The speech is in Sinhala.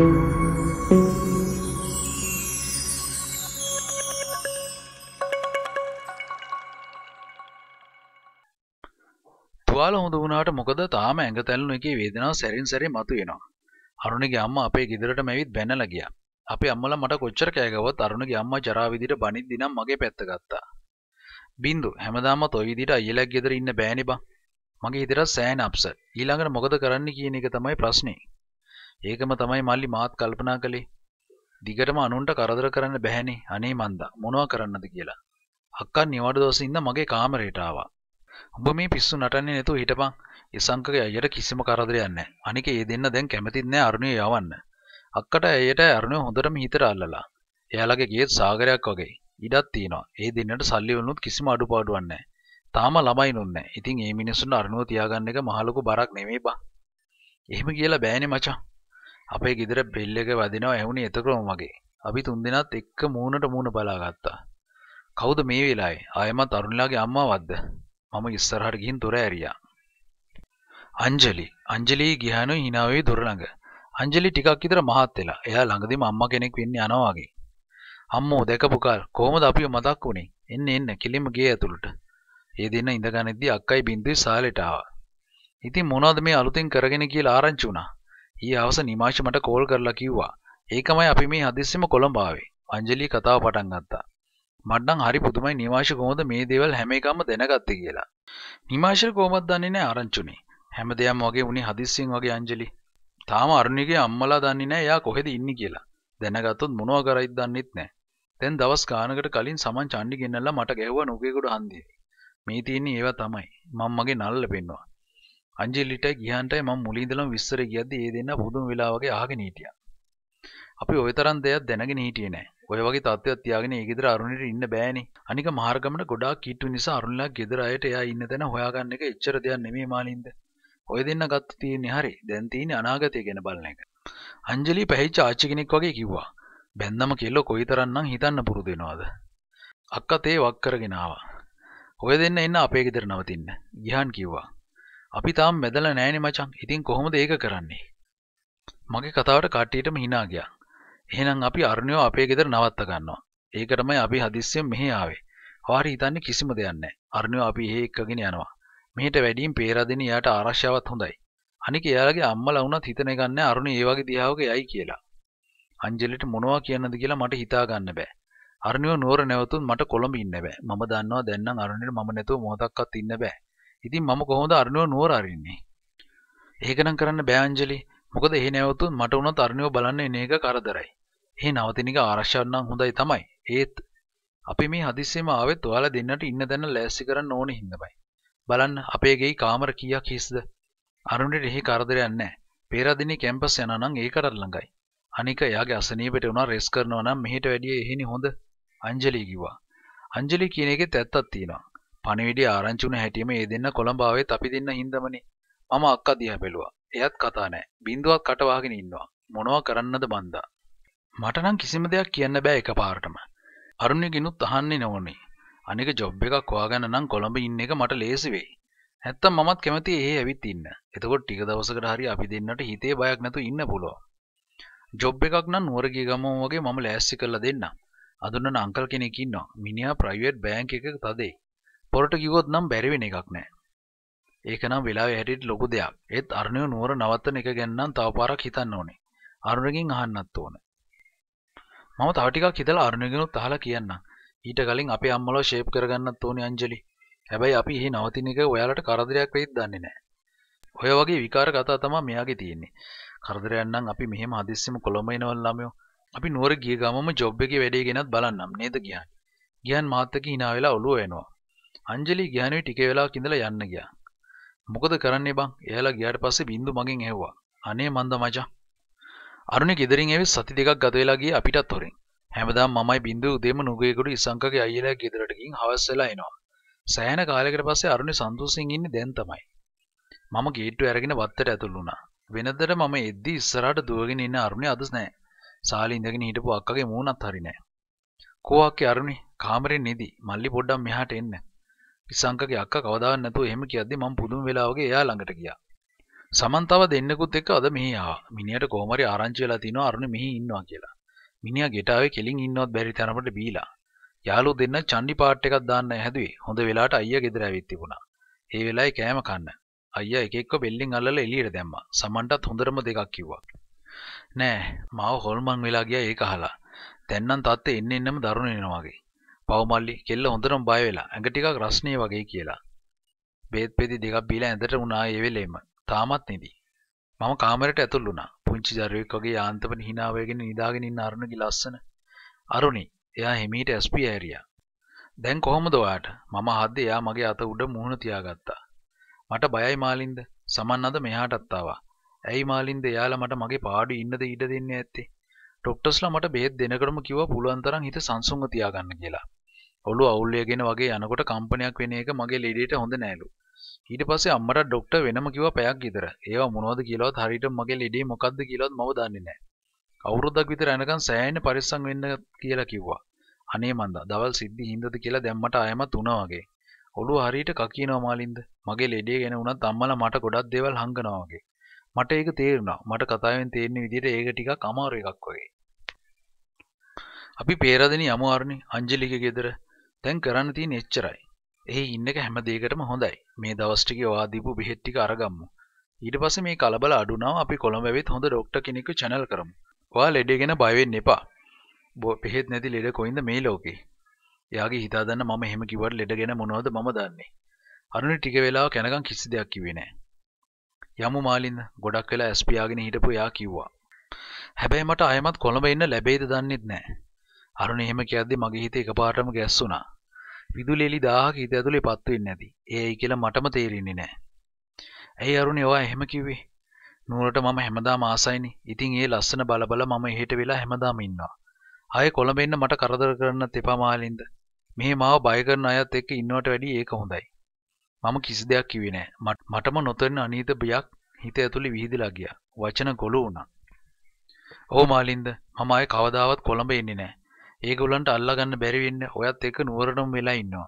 තුවාල හොඳ වුණාට මොකද තාම ඇඟ තැල්ලුණු එකේ වේදනාව සැරින් සැරේ මතුවෙනවා. අරුණිගේ අම්මා අපේ ගෙදරට මැවිත් බැනලා ගියා. අපේ අම්මලා මට කොච්චර කෑ ගවත් අරුණිගේ අම්මා ජරා විදිහට බනිද්දි නම් මගේ පැත්ත ගත්තා. බින්දු හැමදාමත් ওই විදිහට අයියලා ගෙදර ඉන්න බෑනේ බං. මගේ හිතට සෑහෙන අප්සෙට්. ඊළඟට මොකද කරන්න කියන එක තමයි ප්‍රශ්නේ. ඒකම තමයි මල්ලි මාත් කල්පනා කළේ. දිගටම අනුන්ට කරදර කරන්න බැහැනේ. අනේ මන්දා මොනවා කරන්නද කියලා. අක්කා නිවාඩු දවසේ ඉඳන් මගේ කාමරයට ආවා. ඔබ මේ පිස්සු නටන්නේ නැතුව හිටපන්. ඒ සංකගේ අයියට කිසිම කරදරයක් නැහැ. අනික ඒ දෙන්න දැන් කැමතිත් නැහැ අරුණිය යවන්න. අක්කට ඇයට අරුණිය හොඳටම හිතට අල්ලලා. එයාලගේ ගේත් සාගරයක් වගේ. ඉඩක් තියෙනවා. ඒ දෙන්නට සල්ලි වුණොත් කිසිම අඩුපාඩුවක් නැහැ. තාම ළමයි නුන්නේ. ඉතින් මේ මිනිස්සුන්ට අරණුව තියාගන්න එක මහලොකු බරක් නෙමෙයි බං. එහෙම කියලා බෑනේ මචං. අපේ ගෙදර බෙල් එක වදිනවා ඇහුනේ එතකොටම මගේ. අපි තුන්දෙනාත් එක්ක මූණට මූණ බලාගත්තා. කවුද මේ වෙලාවේ? ආයෙමත් අරුණලාගේ අම්මාවක්ද? මම ඉස්සරහට ගිහින් දොර ඇරියා. අංජලි අංජලි ගියානු hinaවේ දොර ළඟ. අංජලි ටිකක් විතර මහත් වෙලා. එයා ළඟදීම අම්මා කෙනෙක් වෙන්න යනවා වගේ. අම්මෝ දැකපු කල් කොහොමද අපිව මතක් වුනේ? එන්න එන්න කිලිම ගේ ඇතුළට. ඒ දින ඉඳගනිද්දී අක්කයි බින්දුවේ සාලෙට ආවා. ඉතින් මොනවද මේ අලුතෙන් කරගෙන කියලා ආරංචි වුණා. ඊ අවස නිමාශ මට කෝල් කරලා කිව්වා. ඒකමයි අපි මේ හදිස්සියම කොළඹ ආවේ. අංජලි කතාව පටන් ගත්තා. මට නම් හරි පුදුමයි නිමාශ කොහොමද මේ දේවල් හැම එකම දැනගත්තේ කියලා. නිමාශ කොහොමද දන්නේ නැහැ ආරංචුනේ. හැම දෙයක්ම වගේ උනේ හදිස්සියෙන් වගේ අංජලි. තාම අරුණිගේ අම්මලා දන්නේ නැහැ එයා කොහෙද ඉන්නේ කියලා. දැනගත්තොත් මොනවා කරයිද දන්නෙත් නැහැ. දැන් දවස් ගානකට කලින් සමන් චණ්ඩි ගෙන්නලා මට ගැහුවා නුගේගොඩ හන්දියේ. මේ තියෙන්නේ ඒවා තමයි. මම මගේ නල්ල පෙන්නවා. අංජලිටයි ගිහන්ටයි මම මුලින් ඉඳලම විස්තර කියද්දි ඒ දෙන්නා පුදුම වෙලා වගේ අහගෙන හිටියා. අපි ওই තරම් දෙයක් දැනගෙන හිටියේ නෑ. ඔය වගේ තත්ත්වයක් තියාගෙන ඒ ගෙදර අරුණිට ඉන්න බෑනේ. අනික මහරගමන ගොඩාක් කීට්ටු නිසා අරුණිලා ගෙදර අයට එයා ඉන්න තැන හොයාගන්න එක එච්චර දෙයක් නෙමෙයි මාලින්ද. ඔය දෙන්න ගත්ත තියෙන්නේ හරි. දැන් තියෙන්නේ අනාගතය ගැන බලන එක. අංජලි පැහිච්ච ආච්චි කෙනෙක් වගේ කිව්වා. බැන්දම කෙල්ලෝ කොයිතරම්නම් හිතන්න පුරුදු වෙනවද? අක්කත් ඒ වක් කරගෙන ආවා. ඔය දෙන්න එන්න අපේ ගෙදර නවතින්න. ගිහන් කිව්වා. අපි තාම බැදලා නෑනේ මචං. ඉතින් කොහොමද ඒක කරන්නේ? මගේ කතාවට කට්ටියටම hina ගියා. එහෙනම් අපි අරුණියව අපේ ගෙදර නවත්ත ගන්නවා. ඒකටමයි අපි හදිස්සියෙන් මෙහි ආවේ. වාරි හිතන්නේ කිසිම දෙයක් නෑ. අරුණියව අපි එහෙ එක්කගෙන යනවා. මෙහෙට වැඩියෙන් පේරාදෙන යාට ආරක්ෂාවත් හොඳයි. අනික එයාලගේ අම්මලා වුණත් හිතන ගන්න අරුණි ඒ වගේ දිහාවක යයි කියලා. අංජලිට මොනවා කියන්නද කියලා මට හිතා ගන්න බෑ. අරුණිව නුවර නැවතුත් මට කොළඹ ඉන්න බෑ. මම දන්නවා දැන් නම් අරුණිට මම නැතුව මොහොතක්වත් ඉන්න බෑ. ඉතින් මම කොහොමද අරුණිව නුවර අරින්නේ? ඒකනම් කරන්න බෑ අංජලි. මොකද එහෙ නැවතුත් මට උනත් අරුණිව බලන්න එන එක කරදරයි. එහෙ නවතින එක ආරක්ෂා නම් හොඳයි තමයි. ඒත් අපි මේ හදිස්සියෙම ආවෙත් ඔයාලා දෙන්නට ඉන්න දැන ලෑස්ති කරන්න ඕනේ හින්දාමයි. බලන්න අපේ ගෙයි කාමර කීයක් හිස්ද? අරුණිට එහෙ කරදරයක් නැහැ. පෙරදිනේ කැම්පස් යනවා නම් ඒකට ළඟයි. අනික එයාගේ අසනීපෙට උනා රෙස් කරනවා නම් මෙහෙට වැඩිය එහෙනි හොඳ අංජලි කිව්වා. අංජලි කියන එකේ ඇත්තක් තියෙනවා. පණවිඩි ආරංචුන හැටියම ඒ දෙන්න කොළඹාවෙත් අපි දෙන්න හින්දමනේ. මම අක්කා දිහා බැලුවා. එයත් කතා නැහැ. බින්දුවක් කට වහගෙන ඉන්නවා. මොනවා කරන්නද බන්දා? මට නම් කිසිම දෙයක් කියන්න බෑ එකපාරටම. අරුණියගෙනුත් අහන්නේ නැවනේ. අනික ජොබ් එකක් හොයාගන්න නම් කොළඹ ඉන්න එක මට ලේසි වෙයි. නැත්තම් මමත් කැමති එහෙ ඇවිත් ඉන්න. එතකොට ටික දවසකට හරි අපි දෙන්නට හිතේ බයක් නැතුව ඉන්න පුළුවන්. ජොබ් එකක් නම් නුවර ගිය ගමම වගේ මම ලෑස්ති කරලා දෙන්නම්. අඳුරන අංකල් කෙනෙක් ඉන්නවා. මිනිහා ප්‍රයිවට් බැංක් එකක තදේ. පොරට කිවොත් නම් බැරිවෙන එකක් නෑ ඒක නම් වෙලා හැටියට ලොකු දෙයක් ඒත් අරුණය නුවර නවත්තන එක ගැන්නම් තව පාරක් හිතන්න ඕනේ අරුණගෙන් අහන්නත් ඕන මම තව ටිකක් හිතලා අරුණගෙනුත් අහලා කියන්න ඊට කලින් අපේ අම්මලව ෂේප් කරගන්නත් ඕනේ අංජලි හැබැයි අපි එහි නවතින එක ඔයාලට කරදරයක් වෙයිද දන්නේ නෑ ඔය වගේ විකාර කතා තමයි මෙයාගේ තියෙන්නේ කරදරයක් නම් අපි මෙහෙම හදිස්සියම කොළඹ එනවල් ළමයෝ අපි නුවර ගිය ගමම ජොබ් එකේ වැඩේ ගෙනත් බලන්නම් නේද ගියන්. ගියන් මාත් එක්ක hina වෙලා ඔළුව වෙනවා. අංජලි ගෑනුවේ ටික වෙලාවක් ඉඳලා යන්න ගියා. මොකද කරන්නේ බං? එයාලා ගියාට පස්සේ බින්දු මගෙන් ඇහුවා. අනේ මන්ද මචං. අරුණේ ගෙදරින් ඇවිත් සති දෙකක් ගත වෙලා ගියේ අපිටත් හොරෙන්. හැමදාම මමයි බින්දු උදේම නුගේකට ඉසංකගේ අයියලා ගෙදරට ගිහින් හවස් වෙලා එනවා. සෑහෙන කාලයකට පස්සේ අරුණේ සන්තෝෂෙන් ඉන්නේ දැන් තමයි. මම ගේට්ටුව අරගෙන වත්තට ඇතුළු වුණා. වෙනදට මම එද්දි ඉස්සරහට දුවගෙන ඉන්න අරුණේ අදස් නැහැ. සාලි ඉඳගෙන හිටපු අක්කගේ මූණත් හරි නැහැ. කෝ අක්කේ අරුණේ කාමරෙන් නිදි. මල්ලි පොඩ්ඩක් මෙහාට එන්න. ඉසංකගේ අක්කා කවදාවත් නැතුව එහෙම කියද්දි මම පුදුම වෙලා වගේ එයා ළඟට ගියා. සමන්තව දෙන්නෙකුත් එක්ක අද මෙහි ආවා. මිනිහට කොහොම හරි ආරංචි වෙලා තිනවා අරුණ මෙහි ඉන්නවා කියලා. මිනිහා ගෙටාවේ කෙලින් ඉන්නවත් බැරි තරමට බීලා. යාළුවෝ දෙන්න චණ්ඩි පාට් එකක් දාන්න හැදුවේ. හොඳ වෙලාවට අයියා ගෙදර ඇවිත් තිබුණා. ඒ වෙලාවේ කෑම කන්න. අයියා එක එක්ක බෙල්ලෙන් අල්ලලා එළියට දැම්මා. සමන්ටත් හොඳටම දෙකක් කිව්වා. නෑ, මාව හොල්මන් වෙලා ගියා ඒක අහලා. දැන් නම් තාත්තේ එන්න එන්නම දරුණ වෙනවා වගේ. පවමල්ලි කෙල්ල හොඳටම බය වෙලා ඇඟ ටිකක් රස්නේ වගේ කියලා. බේත් පෙති දෙකක් බීලා ඇඳට වුණා ඒ වෙලෙම. තාමත් නිදි. මම කාමරයට ඇතුල් වුණා. පුංචි දරුවෙක් වගේ යාන්තමට hina වෙගෙන නිදාගෙන ඉන්න අරුණගේ ලස්සන. අරුණි, එයා හිමීට SP ඇරියා. දැන් කොහොමද ඔයාට? මම හද්ද එයා මගේ අත උඩ මුහුණ තියාගත්තා. මට බයයි මාලින්ද. සමන් අද මෙහාටත් ආවා. ඇයි මාලින්ද එයාලා මට මගේ පාඩු ඉන්නද ඉඩ දෙන්නේ ඇත්තේ? ඩොක්ටර්ස්ලා මට බේත් දෙනකොටම කිව්වා පුළුවන් තරම් හිත සංසුන්ව තියාගන්න කියලා. ඔලු අවුල්ලයගෙන වගේ යනකොට කම්පනයක් වෙන එක මගේ ලෙඩේට හොඳ නෑලු. ඊට පස්සේ අම්මට ඩොක්ටර් වෙනම කිව්වා පැයක් විතර. ඒවා මොනවද කියලාවත් හරියට මගේ ලෙඩේ මොකද්ද කියලාවත් මම දන්නේ නෑ. අවුරුද්දක් විතර යනකම් සෑහෙන පරිස්සම් වෙන්න කියලා කිව්වා. අනේ මන්දා දවල් සිද්ධි හින්දද කියලා දැම්මට ආයෙමත් උනා වගේ. ඔළුව හරියට කකිනවා මාලින්ද මගේ ලෙඩේ ගැන වුණත් අම්මලා මට ගොඩක් දේවල් හංගනවා වගේ මට ඒක තේරුණා මට කතාවෙන් තේරෙන විදිහට ඒක ටිකක් අමාරු එකක් වගේ අපි පේරාදෙනි යමු ආරනේ අංජලිගේ ගෙදර දැන් කරන්න තියෙන එච්චරයි. එහි ඉන්න එක හැම දෙයකටම හොඳයි. මේ දවස් ටිකේ ඔයා දීපු බෙහෙත් ටික අරගමු. ඊට පස්සේ මේ කලබල අඩු නම් අපි කොළඹ වෙවිත් හොඳ ડોක්ටර් කෙනෙක්ව channel කරමු. ඔයා ලෙඩේ ගැන බය වෙන්න එපා. බෙහෙත් නැති ලෙඩ කොයින්ද මේ ලෝකේ? එයාගේ හිතාදන්න මම එහෙම කිව්වට ලෙඩ ගැන මොනවද මම දන්නේ. අරුණ ටික වෙලාව කැනකම් කිසි දෙයක් කිව්වේ නෑ. යමු මාලින්ද ගොඩක් වෙලා ඇස් පියාගෙන හිටපු එයා කිව්වා. හැබැයි මට ආයෙමත් කොළඹ ඉන්න ලැබෙයිද දන්නෙත් නෑ. අරුණ එහෙම කියද්දි මගේ හිත එකපාරටම ගැස්සුණා. විදුලි එළි 1000ක හිත ඇතුලේ පත් වෙන්නේ නැති. ඒයි කියලා මටම තේරෙන්නේ නැහැ. ඇයි අරුණේ ඔයා එහෙම කිව්වේ? නූරට මම හැමදාම ආසයිනේ. ඉතින් ඒ ලස්සන බල බල මම එහෙට වෙලා හැමදාම ඉන්නවා. ආයේ කොළඹ එන්න මට කරදර කරන්නත් එපා මාලින්ද. මෙහි මාව බය කරන අයත් එක්ක ඉන්නවට වැඩිය ඒක හොඳයි. මම කිසි දෙයක් කිව්වේ නෑ. මටම නොතේරෙන අනීත බයක් හිත ඇතුලේ විහිදලා ගියා. වචන ගොළු වුණා. "ඔව් මාලින්ද, මම ආයේ කවදාවත් කොළඹ එන්නේ නෑ. ඒගොල්ලන්ට අල්ලගන්න බැරි වෙන්නේ ඔයත් එක්ක නුවරටම වෙලා ඉන්නවා.